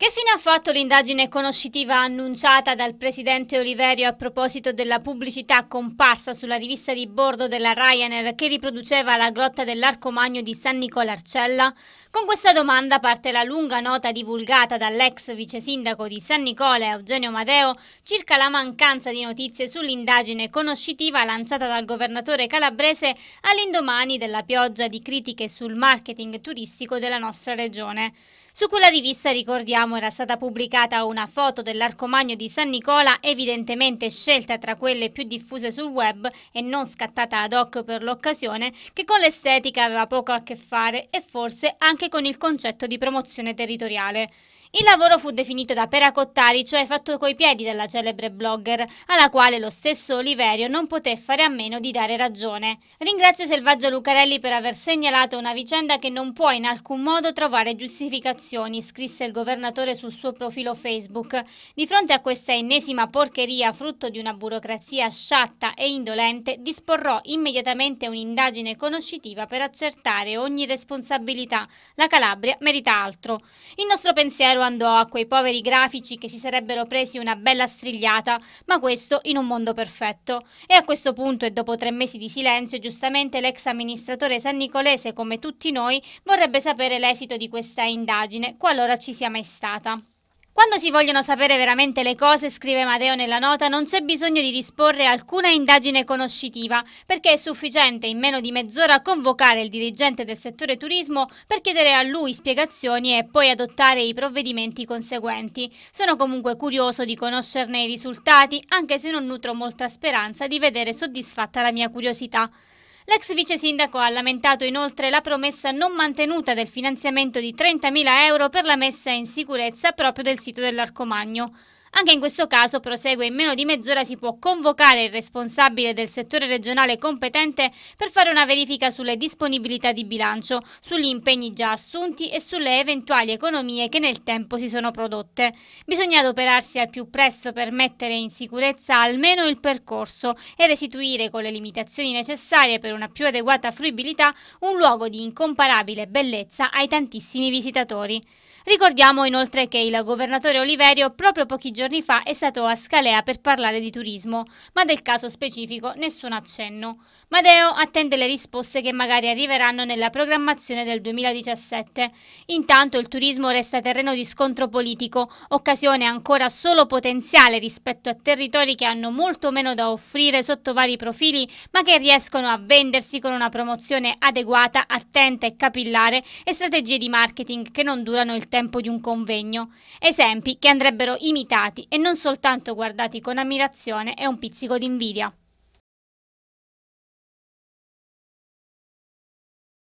Che fine ha fatto l'indagine conoscitiva annunciata dal presidente Oliverio a proposito della pubblicità comparsa sulla rivista di bordo della Ryanair che riproduceva la grotta dell'Arcomagno di San Nicola Arcella? Con questa domanda parte la lunga nota divulgata dall'ex vice sindaco di San Nicola Eugenio Madeo circa la mancanza di notizie sull'indagine conoscitiva lanciata dal governatore calabrese all'indomani della pioggia di critiche sul marketing turistico della nostra regione. Su quella rivista, ricordiamo, era stata pubblicata una foto dell'arcomagno di San Nicola, evidentemente scelta tra quelle più diffuse sul web e non scattata ad hoc per l'occasione, che con l'estetica aveva poco a che fare e forse anche con il concetto di promozione territoriale. Il lavoro fu definito da Peracottari, cioè fatto coi piedi dalla celebre blogger, alla quale lo stesso Oliverio non poté fare a meno di dare ragione. Ringrazio Selvaggio Lucarelli per aver segnalato una vicenda che non può in alcun modo trovare giustificazioni, scrisse il governatore sul suo profilo Facebook. Di fronte a questa ennesima porcheria, frutto di una burocrazia sciatta e indolente, disporrò immediatamente un'indagine conoscitiva per accertare ogni responsabilità. La Calabria merita altro. Il nostro pensiero andò a quei poveri grafici che si sarebbero presi una bella strigliata, ma questo in un mondo perfetto. E a questo punto e dopo tre mesi di silenzio, giustamente l'ex amministratore San Nicolese, come tutti noi, vorrebbe sapere l'esito di questa indagine, qualora ci sia mai stata. Quando si vogliono sapere veramente le cose, scrive Matteo nella nota, non c'è bisogno di disporre alcuna indagine conoscitiva, perché è sufficiente in meno di mezz'ora convocare il dirigente del settore turismo per chiedere a lui spiegazioni e poi adottare i provvedimenti conseguenti. Sono comunque curioso di conoscerne i risultati, anche se non nutro molta speranza di vedere soddisfatta la mia curiosità. L'ex vice sindaco ha lamentato inoltre la promessa non mantenuta del finanziamento di 30.000 euro per la messa in sicurezza proprio del sito dell'Arcomagno. Anche in questo caso prosegue in meno di mezz'ora si può convocare il responsabile del settore regionale competente per fare una verifica sulle disponibilità di bilancio, sugli impegni già assunti e sulle eventuali economie che nel tempo si sono prodotte. Bisogna adoperarsi al più presto per mettere in sicurezza almeno il percorso e restituire con le limitazioni necessarie per una più adeguata fruibilità un luogo di incomparabile bellezza ai tantissimi visitatori. Ricordiamo inoltre che il governatore Oliverio proprio pochi giorni giorni fa è stato a Scalea per parlare di turismo, ma del caso specifico nessun accenno. Madeo attende le risposte che magari arriveranno nella programmazione del 2017. Intanto il turismo resta terreno di scontro politico, occasione ancora solo potenziale rispetto a territori che hanno molto meno da offrire sotto vari profili, ma che riescono a vendersi con una promozione adeguata, attenta e capillare e strategie di marketing che non durano il tempo di un convegno. Esempi che andrebbero imitati e non soltanto guardati con ammirazione e un pizzico di invidia.